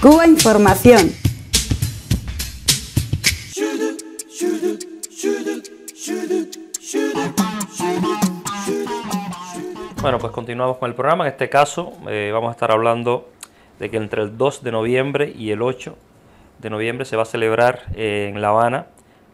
Cuba Información. Bueno, pues continuamos con el programa. En este caso eh, vamos a estar hablando de que entre el 2 de noviembre y el 8 de noviembre se va a celebrar eh, en La Habana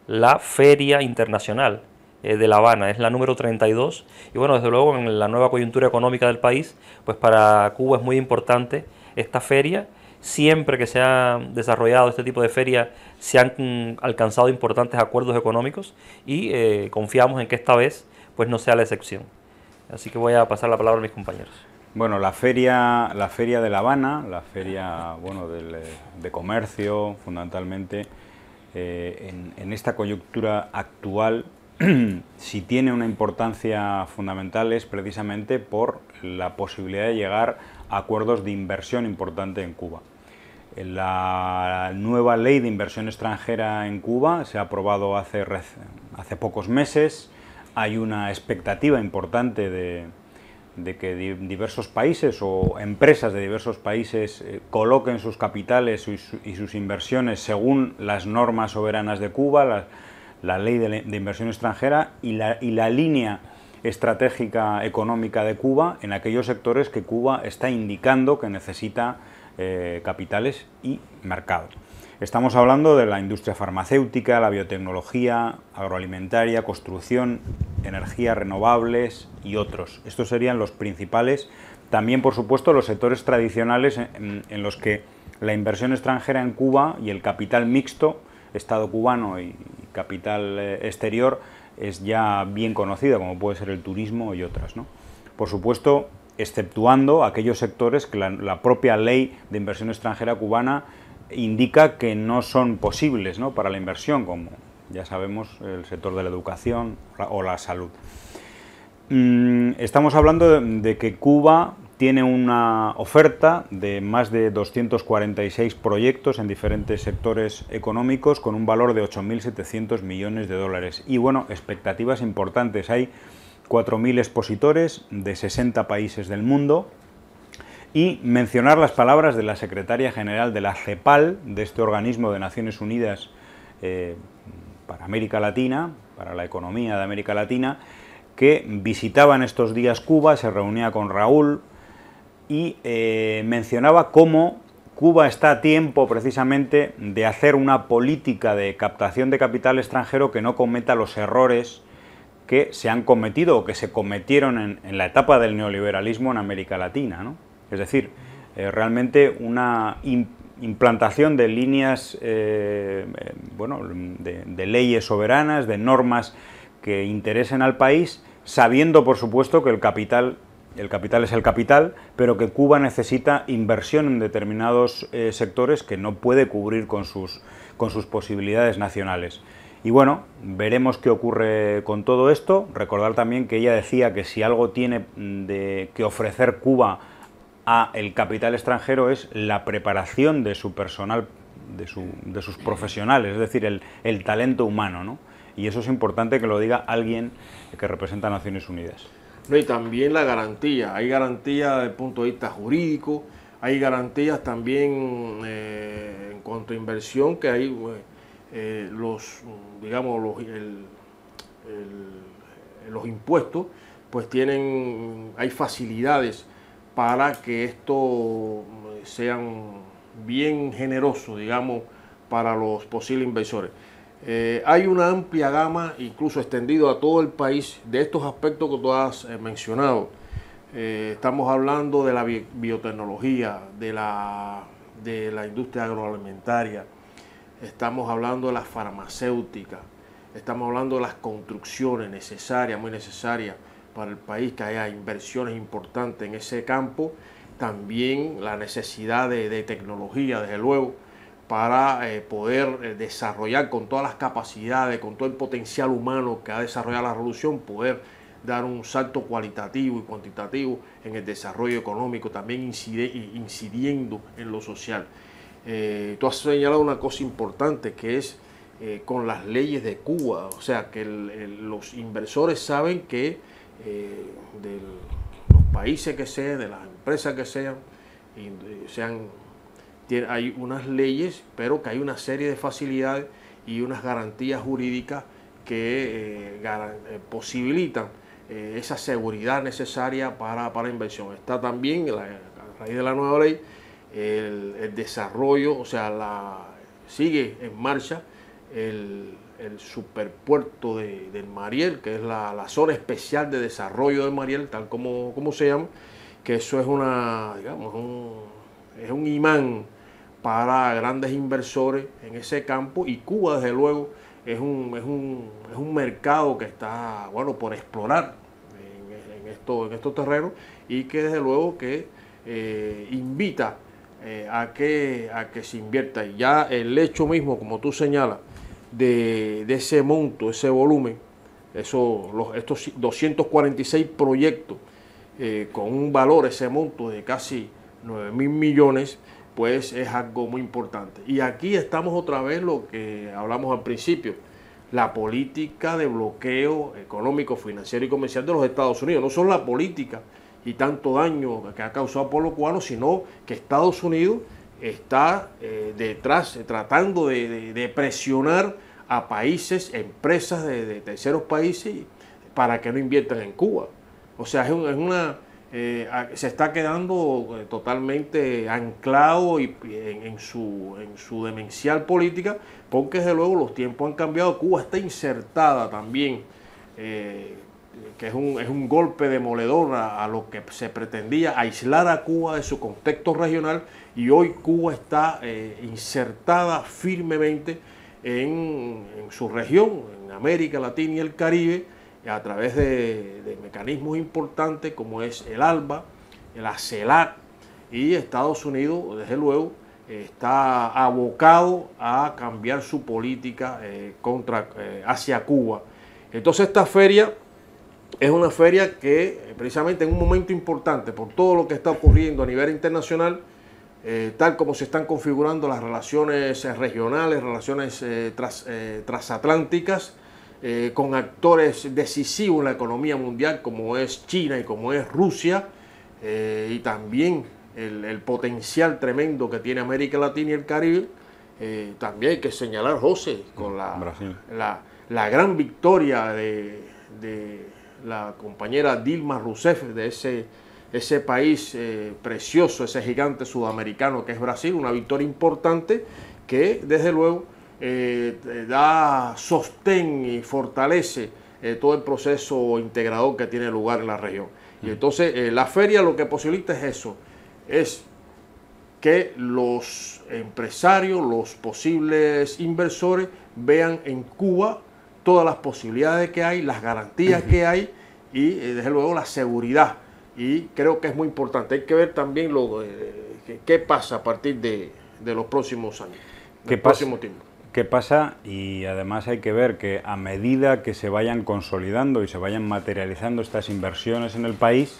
la Feria Internacional eh, de La Habana, es la número 32 y bueno, desde luego en la nueva coyuntura económica del país, pues para Cuba es muy importante esta feria siempre que se ha desarrollado este tipo de feria se han alcanzado importantes acuerdos económicos y eh, confiamos en que esta vez pues no sea la excepción. Así que voy a pasar la palabra a mis compañeros. Bueno, la feria, la feria de La Habana, la feria eh, de comercio fundamentalmente, eh, en, en, esta coyuntura actual, si tiene una importancia fundamental es precisamente por la posibilidad de llegar a acuerdos de inversión importante en Cuba. La nueva ley de inversión extranjera en Cuba se ha aprobado hace, hace pocos meses. Hay una expectativa importante de, que diversos países o empresas de diversos países eh, coloquen sus capitales y sus inversiones según las normas soberanas de Cuba, la, ley de, inversión extranjera y la, y la, línea estratégica económica de Cuba en aquellos sectores que Cuba está indicando que necesita eh, capitales y mercado. Estamos hablando de la industria farmacéutica, la biotecnología, agroalimentaria, construcción, energías renovables y otros. Estos serían los principales. También, por supuesto, los sectores tradicionales en, los que la inversión extranjera en Cuba y el capital mixto, Estado cubano y capital eh, exterior, es ya bien conocida, como puede ser el turismo y otras. ¿no? Por supuesto, exceptuando aquellos sectores que la, propia ley de inversión extranjera cubana indica que no son posibles para la inversión, como ya sabemos el sector de la educación o la salud. Mm, estamos hablando de que Cuba tiene una oferta de más de 246 proyectos en diferentes sectores económicos con un valor de 8.700 millones de dólares. Y bueno, expectativas importantes. Hay 4.000 expositores de 60 países del mundo y mencionar las palabras de la secretaria general de la CEPAL, de este organismo de Naciones Unidas eh, para América Latina, para la economía de América Latina, que visitaba en estos días Cuba, se reunía con Raúl y eh, mencionaba cómo Cuba está a tiempo precisamente de hacer una política de captación de capital extranjero que no cometa los errores que se han cometido o que se cometieron en, la etapa del neoliberalismo en América Latina. Es decir, eh, realmente una implantación de líneas, eh, eh, bueno, de, leyes soberanas, de normas que interesen al país, sabiendo por supuesto que el capital es el capital, pero que Cuba necesita inversión en determinados sectores que no puede cubrir con sus posibilidades nacionales. Y bueno, veremos qué ocurre con todo esto. Recordar también que ella decía que si algo tiene mm, de, que ofrecer Cuba a el capital extranjero es la preparación de su personal, de, su, de sus profesionales, es decir, el, talento humano. ¿no? Y eso es importante que lo diga alguien que representa a Naciones Unidas. No, y también la garantía. Hay garantía desde el punto de vista jurídico, hay garantías también eh, en cuanto a inversión que hay... Pues, eh, los, digamos, los, impuestos, pues tienen, hay facilidades para que esto eh, sean bien generosos digamos, para los posibles inversores. Eh, hay una amplia gama, incluso extendido a todo el país, de estos aspectos que tú has mencionado. estamos hablando de la biotecnología, de la, de la industria agroalimentaria, estamos hablando de las farmacéuticas, estamos hablando de las construcciones necesarias, muy necesarias para el país, que haya inversiones importantes en ese campo, también la necesidad de, tecnología, desde luego, para eh, poder eh, desarrollar con todas las capacidades, con todo el potencial humano que ha desarrollado la revolución, poder dar un salto cualitativo y cuantitativo en el desarrollo económico, también incidiendo en lo social. Eh, tú has señalado una cosa importante que es eh, con las leyes de Cuba, o sea, que los inversores saben que eh, de los países que sean, de las empresas que sean, sean hay unas leyes, pero que hay una serie de facilidades y unas garantías jurídicas que posibilitan esa seguridad necesaria para, para inversión. Está también, a raíz de la nueva ley, el, desarrollo, o sea, sigue en marcha el, superpuerto de, del Mariel, que es la, zona especial de desarrollo de Mariel, tal como, se llama, que eso es una, digamos, un, es un imán para grandes inversores en ese campo y Cuba, desde luego, es un, es un, mercado que está, bueno, por explorar en, en estos terrenos y que desde luego que eh, invita eh, a, que, a que se invierta. Y ya el hecho mismo, como tú señalas, de, ese monto, ese volumen, los, estos 246 proyectos eh, con un valor, ese monto de casi 9 mil millones, pues es algo muy importante. Y aquí estamos otra vez lo que hablamos al principio, la política de bloqueo económico, financiero y comercial de los Estados Unidos, no son la política y tanto daño que ha causado al pueblo cubano, sino que Estados Unidos está eh, detrás, eh, tratando de, presionar a países, empresas de, terceros países para que no inviertan en Cuba. O sea, es una, eh, se está quedando totalmente anclado en, su, demencial política, porque desde luego los tiempos han cambiado. Cuba está insertada también que es un, golpe demoledor a, lo que se pretendía aislar a Cuba de su contexto regional y hoy Cuba está eh, insertada firmemente en, su región, en América Latina y el Caribe, a través de, mecanismos importantes como es el ALBA, la CELAC y Estados Unidos, desde luego, está abocado a cambiar su política eh, contra, eh, hacia Cuba. Entonces esta feria es una feria que eh, precisamente en un momento importante, por todo lo que está ocurriendo a nivel internacional, eh, tal como se están configurando las relaciones eh, regionales, relaciones transatlánticas, con actores decisivos en la economía mundial como es China y como es Rusia, y también el, potencial tremendo que tiene América Latina y el Caribe, también hay que señalar, José, con la, la, gran victoria de la compañera Dilma Rousseff de ese, ese país eh, precioso, ese gigante sudamericano que es Brasil, una victoria importante que desde luego eh, eh, da sostén y fortalece todo el proceso integrador que tiene lugar en la región. Y entonces la feria lo que posibilita es eso, es que los empresarios, los posibles inversores vean en Cuba todas las posibilidades que hay, las garantías que hay y eh, desde luego la seguridad. Y creo que es muy importante. Hay que ver también eh, qué pasa a partir de, los próximos años, ¿Qué próximo tiempo. ¿Qué pasa? Y además hay que ver que a medida que se vayan consolidando y se vayan materializando estas inversiones en el país,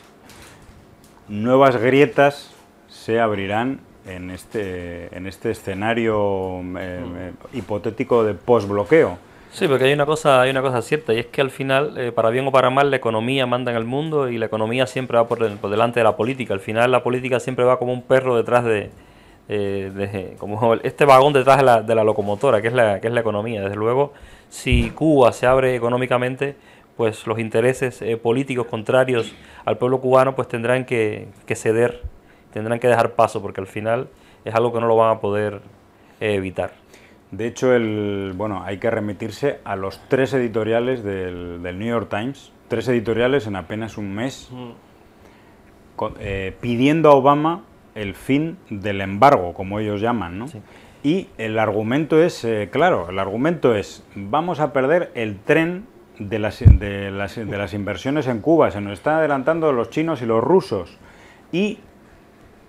nuevas grietas se abrirán en este, este escenario em, eh, mm. hipotético de posbloqueo. Sí, porque hay una cosa, hay una cosa cierta y es que al final, eh, para bien o para mal, la economía manda en el mundo y la economía siempre va por, delante de la política. Al final, la política siempre va como un perro detrás de, eh, como este vagón detrás de la, locomotora, que es la, que es la economía. Desde luego, si Cuba se abre económicamente, pues los intereses eh, políticos contrarios al pueblo cubano, pues tendrán que ceder, tendrán que dejar paso, porque al final es algo que no lo van a poder evitar. De hecho, el, bueno, hay que remitirse a los tres editoriales del, New York Times, tres editoriales en apenas un mes, eh, pidiendo a Obama el fin del embargo, como ellos llaman, ¿no? Y el argumento es, eh, claro, el argumento es, vamos a perder el tren de las, de, las, de las, inversiones en Cuba, se nos están adelantando los chinos y los rusos. Y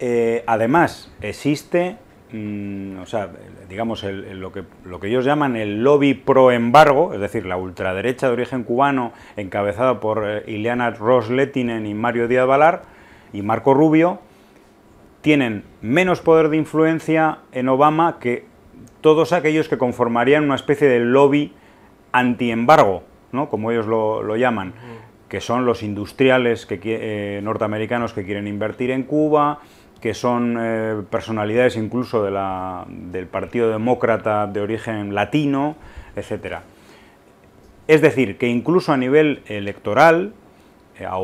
eh, además existe Mm, o sea, digamos, lo, que, ellos llaman el lobby pro-embargo, es decir, la ultraderecha de origen cubano, encabezada por eh, Ileana Ross-Lettinen y Mario Díaz Valar y Marco Rubio, tienen menos poder de influencia en Obama que todos aquellos que conformarían una especie de lobby antiembargo, ¿no? como ellos lo, llaman, que son los industriales que, eh, norteamericanos que quieren invertir en Cuba, que son eh, personalidades incluso del Partido Demócrata de origen latino, etc. Es decir, que incluso a nivel electoral, eh, a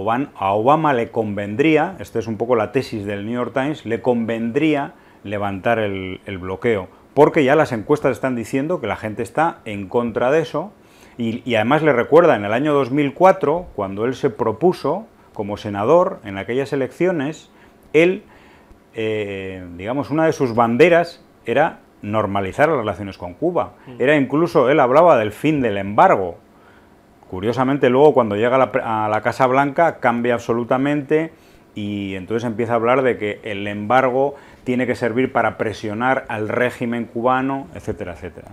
Obama, le convendría, esta es un poco la tesis del New York Times, le convendría levantar el, bloqueo, porque ya las encuestas están diciendo que la gente está en contra de eso, y, y, además le recuerda en el año 2004, cuando él se propuso como senador en aquellas elecciones, él eh, digamos, una de sus banderas era normalizar las relaciones con Cuba. Mm. Era incluso, él hablaba del fin del embargo. Curiosamente, luego cuando llega a la, Casa Blanca cambia absolutamente y entonces empieza a hablar de que el embargo tiene que servir para presionar al régimen cubano, etcétera, etcétera.